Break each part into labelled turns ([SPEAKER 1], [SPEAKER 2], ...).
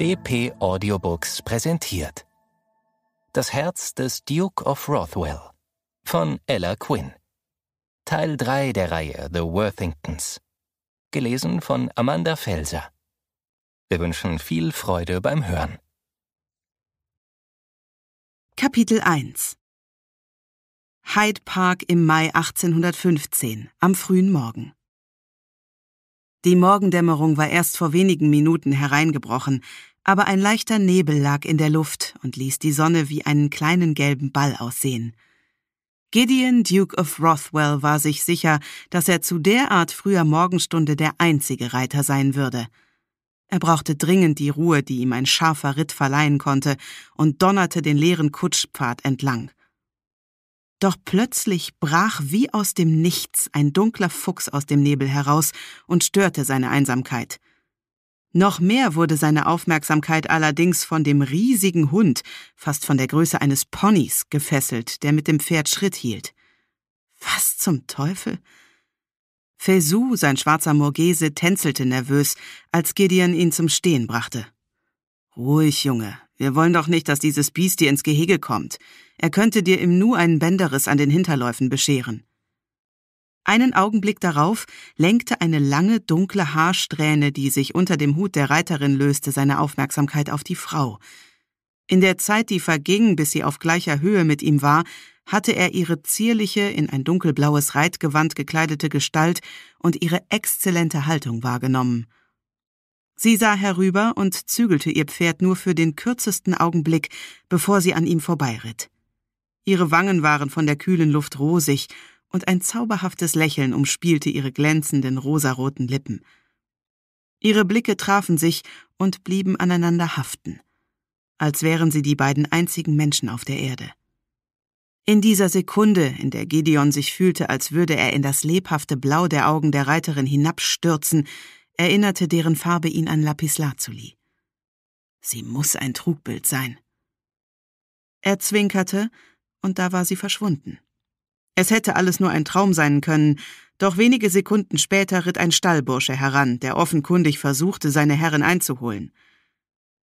[SPEAKER 1] BP Audiobooks präsentiert. Das Herz des Duke of Rothwell von Ella Quinn. Teil 3 der Reihe The Worthingtons. Gelesen von Amanda Felser. Wir wünschen viel Freude beim Hören. Kapitel 1 Hyde Park im Mai 1815, am frühen Morgen. Die Morgendämmerung war erst vor wenigen Minuten hereingebrochen, aber ein leichter Nebel lag in der Luft und ließ die Sonne wie einen kleinen gelben Ball aussehen. Gideon, Duke of Rothwell, war sich sicher, dass er zu derart früher Morgenstunde der einzige Reiter sein würde. Er brauchte dringend die Ruhe, die ihm ein scharfer Ritt verleihen konnte, und donnerte den leeren Kutschpfad entlang. Doch plötzlich brach wie aus dem Nichts ein dunkler Fuchs aus dem Nebel heraus und störte seine Einsamkeit. Noch mehr wurde seine Aufmerksamkeit allerdings von dem riesigen Hund, fast von der Größe eines Ponys, gefesselt, der mit dem Pferd Schritt hielt. Was zum Teufel? Fesu, sein schwarzer Morgese, tänzelte nervös, als Gideon ihn zum Stehen brachte. Ruhig, Junge. Wir wollen doch nicht, dass dieses Biest dir ins Gehege kommt. Er könnte dir im Nu einen Bänderriss an den Hinterläufen bescheren. Einen Augenblick darauf lenkte eine lange dunkle Haarsträhne, die sich unter dem Hut der Reiterin löste, seine Aufmerksamkeit auf die Frau. In der Zeit, die verging, bis sie auf gleicher Höhe mit ihm war, hatte er ihre zierliche, in ein dunkelblaues Reitgewand gekleidete Gestalt und ihre exzellente Haltung wahrgenommen. Sie sah herüber und zügelte ihr Pferd nur für den kürzesten Augenblick, bevor sie an ihm vorbeiritt. Ihre Wangen waren von der kühlen Luft rosig und ein zauberhaftes Lächeln umspielte ihre glänzenden rosaroten Lippen. Ihre Blicke trafen sich und blieben aneinander haften, als wären sie die beiden einzigen Menschen auf der Erde. In dieser Sekunde, in der Gideon sich fühlte, als würde er in das lebhafte Blau der Augen der Reiterin hinabstürzen, erinnerte deren Farbe ihn an Lapislazuli. Sie muss ein Trugbild sein. Er zwinkerte, und da war sie verschwunden. Es hätte alles nur ein Traum sein können, doch wenige Sekunden später ritt ein Stallbursche heran, der offenkundig versuchte, seine Herrin einzuholen.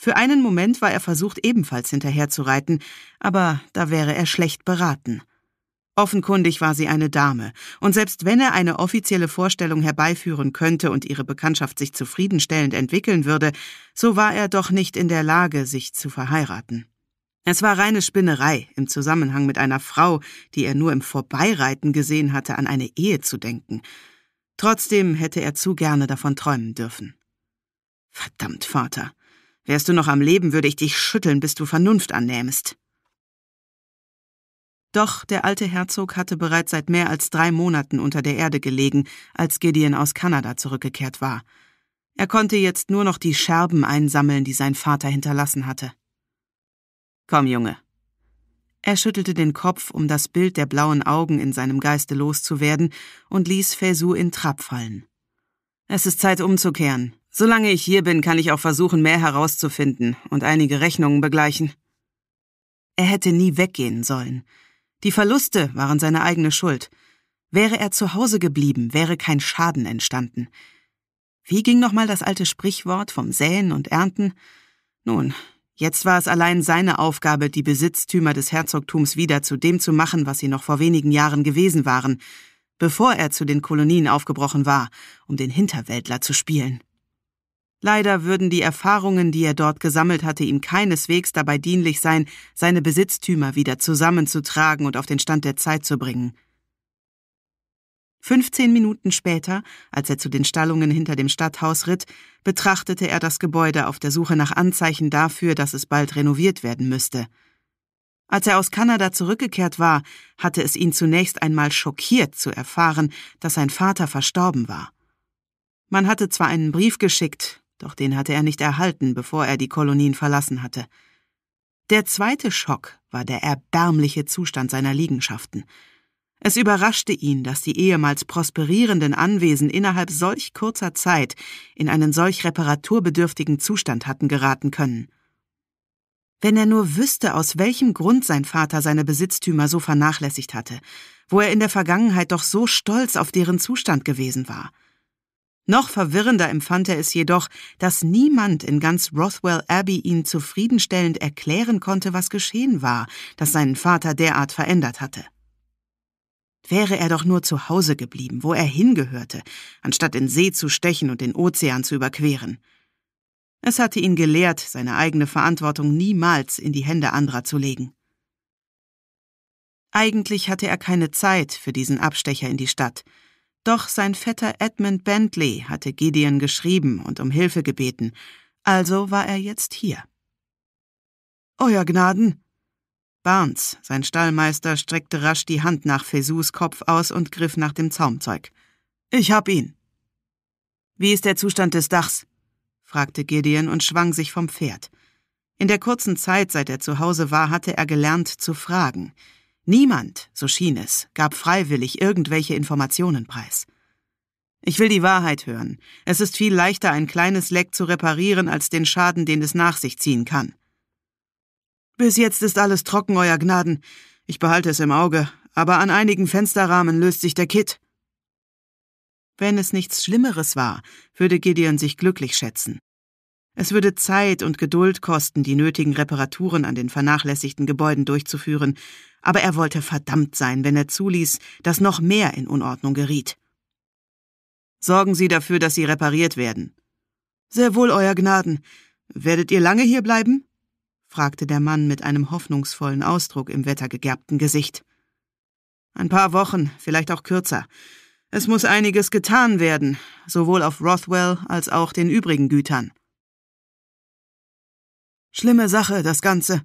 [SPEAKER 1] Für einen Moment war er versucht, ebenfalls hinterherzureiten, aber da wäre er schlecht beraten. Offenkundig war sie eine Dame, und selbst wenn er eine offizielle Vorstellung herbeiführen könnte und ihre Bekanntschaft sich zufriedenstellend entwickeln würde, so war er doch nicht in der Lage, sich zu verheiraten. Es war reine Spinnerei, im Zusammenhang mit einer Frau, die er nur im Vorbeireiten gesehen hatte, an eine Ehe zu denken. Trotzdem hätte er zu gerne davon träumen dürfen. Verdammt, Vater. Wärst du noch am Leben, würde ich dich schütteln, bis du Vernunft annähmest. Doch der alte Herzog hatte bereits seit mehr als drei Monaten unter der Erde gelegen, als Gideon aus Kanada zurückgekehrt war. Er konnte jetzt nur noch die Scherben einsammeln, die sein Vater hinterlassen hatte. Komm, Junge. Er schüttelte den Kopf, um das Bild der blauen Augen in seinem Geiste loszuwerden, und ließ Fesu in Trab fallen. Es ist Zeit umzukehren. Solange ich hier bin, kann ich auch versuchen, mehr herauszufinden und einige Rechnungen begleichen. Er hätte nie weggehen sollen. Die Verluste waren seine eigene Schuld. Wäre er zu Hause geblieben, wäre kein Schaden entstanden. Wie ging nochmal das alte Sprichwort vom Säen und Ernten? Nun, Jetzt war es allein seine Aufgabe, die Besitztümer des Herzogtums wieder zu dem zu machen, was sie noch vor wenigen Jahren gewesen waren, bevor er zu den Kolonien aufgebrochen war, um den Hinterwäldler zu spielen. Leider würden die Erfahrungen, die er dort gesammelt hatte, ihm keineswegs dabei dienlich sein, seine Besitztümer wieder zusammenzutragen und auf den Stand der Zeit zu bringen. 15 Minuten später, als er zu den Stallungen hinter dem Stadthaus ritt, betrachtete er das Gebäude auf der Suche nach Anzeichen dafür, dass es bald renoviert werden müsste. Als er aus Kanada zurückgekehrt war, hatte es ihn zunächst einmal schockiert zu erfahren, dass sein Vater verstorben war. Man hatte zwar einen Brief geschickt, doch den hatte er nicht erhalten, bevor er die Kolonien verlassen hatte. Der zweite Schock war der erbärmliche Zustand seiner Liegenschaften. Es überraschte ihn, dass die ehemals prosperierenden Anwesen innerhalb solch kurzer Zeit in einen solch reparaturbedürftigen Zustand hatten geraten können. Wenn er nur wüsste, aus welchem Grund sein Vater seine Besitztümer so vernachlässigt hatte, wo er in der Vergangenheit doch so stolz auf deren Zustand gewesen war. Noch verwirrender empfand er es jedoch, dass niemand in ganz Rothwell Abbey ihn zufriedenstellend erklären konnte, was geschehen war, das seinen Vater derart verändert hatte. Wäre er doch nur zu Hause geblieben, wo er hingehörte, anstatt in See zu stechen und den Ozean zu überqueren. Es hatte ihn gelehrt, seine eigene Verantwortung niemals in die Hände anderer zu legen. Eigentlich hatte er keine Zeit für diesen Abstecher in die Stadt, doch sein Vetter Edmund Bentley hatte Gideon geschrieben und um Hilfe gebeten, also war er jetzt hier. Euer Gnaden, Barnes, sein Stallmeister, streckte rasch die Hand nach Fesus Kopf aus und griff nach dem Zaumzeug. Ich hab ihn. Wie ist der Zustand des Dachs? fragte Gideon und schwang sich vom Pferd. In der kurzen Zeit, seit er zu Hause war, hatte er gelernt zu fragen. Niemand, so schien es, gab freiwillig irgendwelche Informationen preis. Ich will die Wahrheit hören. Es ist viel leichter, ein kleines Leck zu reparieren, als den Schaden, den es nach sich ziehen kann. Bis jetzt ist alles trocken, Euer Gnaden. Ich behalte es im Auge, aber an einigen Fensterrahmen löst sich der Kitt. Wenn es nichts Schlimmeres war, würde Gideon sich glücklich schätzen. Es würde Zeit und Geduld kosten, die nötigen Reparaturen an den vernachlässigten Gebäuden durchzuführen, aber er wollte verdammt sein, wenn er zuließ, dass noch mehr in Unordnung geriet. Sorgen Sie dafür, dass sie repariert werden. Sehr wohl, Euer Gnaden. Werdet ihr lange hier bleiben? fragte der Mann mit einem hoffnungsvollen Ausdruck im wettergegerbten Gesicht. Ein paar Wochen, vielleicht auch kürzer. Es muss einiges getan werden, sowohl auf Rothwell als auch den übrigen Gütern. Schlimme Sache, das Ganze.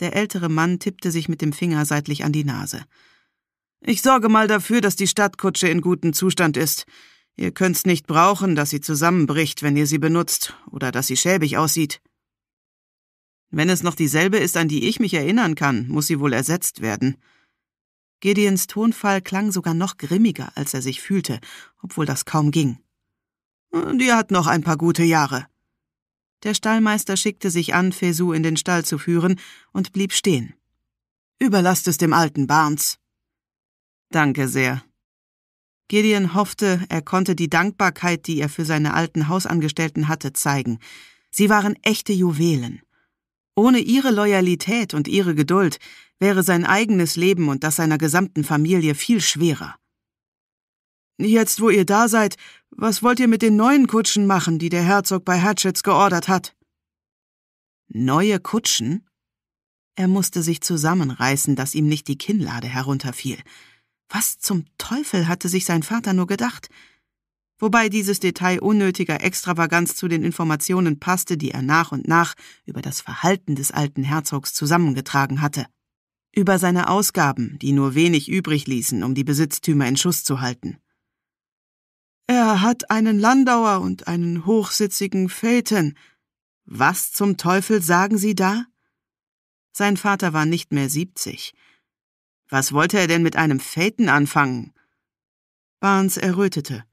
[SPEAKER 1] Der ältere Mann tippte sich mit dem Finger seitlich an die Nase. Ich sorge mal dafür, dass die Stadtkutsche in gutem Zustand ist. Ihr könnt's nicht brauchen, dass sie zusammenbricht, wenn ihr sie benutzt, oder dass sie schäbig aussieht. Wenn es noch dieselbe ist, an die ich mich erinnern kann, muss sie wohl ersetzt werden. Gideons Tonfall klang sogar noch grimmiger, als er sich fühlte, obwohl das kaum ging. Die hat noch ein paar gute Jahre. Der Stallmeister schickte sich an, Fesu in den Stall zu führen und blieb stehen. Überlasst es dem alten Barnes. Danke sehr. Gideon hoffte, er konnte die Dankbarkeit, die er für seine alten Hausangestellten hatte, zeigen. Sie waren echte Juwelen. Ohne ihre Loyalität und ihre Geduld wäre sein eigenes Leben und das seiner gesamten Familie viel schwerer. Jetzt, wo ihr da seid, was wollt ihr mit den neuen Kutschen machen, die der Herzog bei Hatchets geordert hat? Neue Kutschen? Er musste sich zusammenreißen, dass ihm nicht die Kinnlade herunterfiel. Was zum Teufel hatte sich sein Vater nur gedacht? wobei dieses Detail unnötiger Extravaganz zu den Informationen passte, die er nach und nach über das Verhalten des alten Herzogs zusammengetragen hatte. Über seine Ausgaben, die nur wenig übrig ließen, um die Besitztümer in Schuss zu halten. Er hat einen Landauer und einen hochsitzigen Fäten. Was zum Teufel sagen Sie da? Sein Vater war nicht mehr siebzig. Was wollte er denn mit einem Fäten anfangen? Barnes errötete.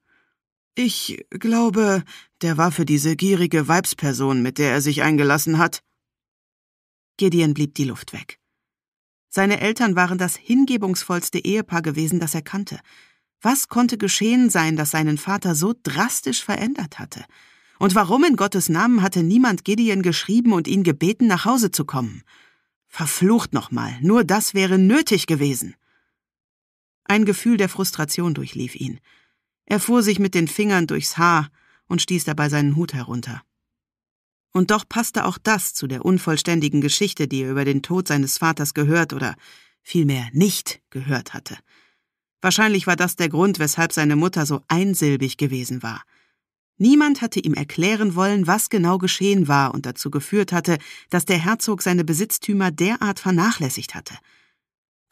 [SPEAKER 1] Ich glaube, der war für diese gierige Weibsperson, mit der er sich eingelassen hat. Gideon blieb die Luft weg. Seine Eltern waren das hingebungsvollste Ehepaar gewesen, das er kannte. Was konnte geschehen sein, das seinen Vater so drastisch verändert hatte? Und warum in Gottes Namen hatte niemand Gideon geschrieben und ihn gebeten, nach Hause zu kommen? Verflucht nochmal, nur das wäre nötig gewesen. Ein Gefühl der Frustration durchlief ihn. Er fuhr sich mit den Fingern durchs Haar und stieß dabei seinen Hut herunter. Und doch passte auch das zu der unvollständigen Geschichte, die er über den Tod seines Vaters gehört oder vielmehr nicht gehört hatte. Wahrscheinlich war das der Grund, weshalb seine Mutter so einsilbig gewesen war. Niemand hatte ihm erklären wollen, was genau geschehen war und dazu geführt hatte, dass der Herzog seine Besitztümer derart vernachlässigt hatte.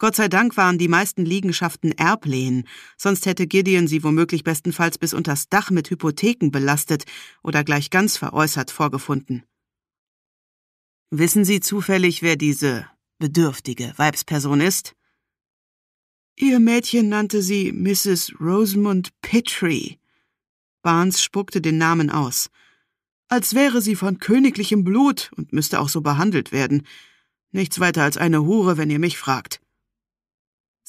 [SPEAKER 1] Gott sei Dank waren die meisten Liegenschaften Erblehen, sonst hätte Gideon sie womöglich bestenfalls bis unters Dach mit Hypotheken belastet oder gleich ganz veräußert vorgefunden. Wissen Sie zufällig, wer diese bedürftige Weibsperson ist? Ihr Mädchen nannte sie Mrs. Rosamund Petrie. Barnes spuckte den Namen aus. Als wäre sie von königlichem Blut und müsste auch so behandelt werden. Nichts weiter als eine Hure, wenn ihr mich fragt.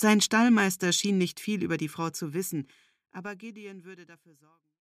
[SPEAKER 1] Sein Stallmeister schien nicht viel über die Frau zu wissen, aber Gideon würde dafür sorgen.